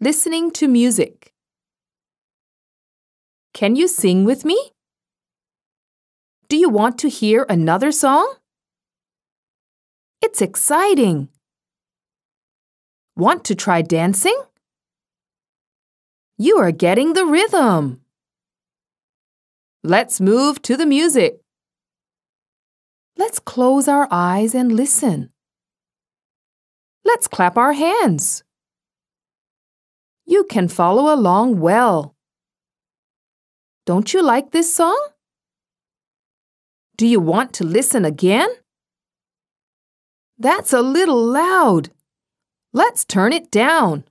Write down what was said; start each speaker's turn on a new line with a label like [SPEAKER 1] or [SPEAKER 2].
[SPEAKER 1] Listening to music. Can you sing with me? Do you want to hear another song? It's exciting. Want to try dancing? You are getting the rhythm. Let's move to the music. Let's close our eyes and listen. Let's clap our hands. You can follow along well. Don't you like this song? Do you want to listen again? That's a little loud. Let's turn it down.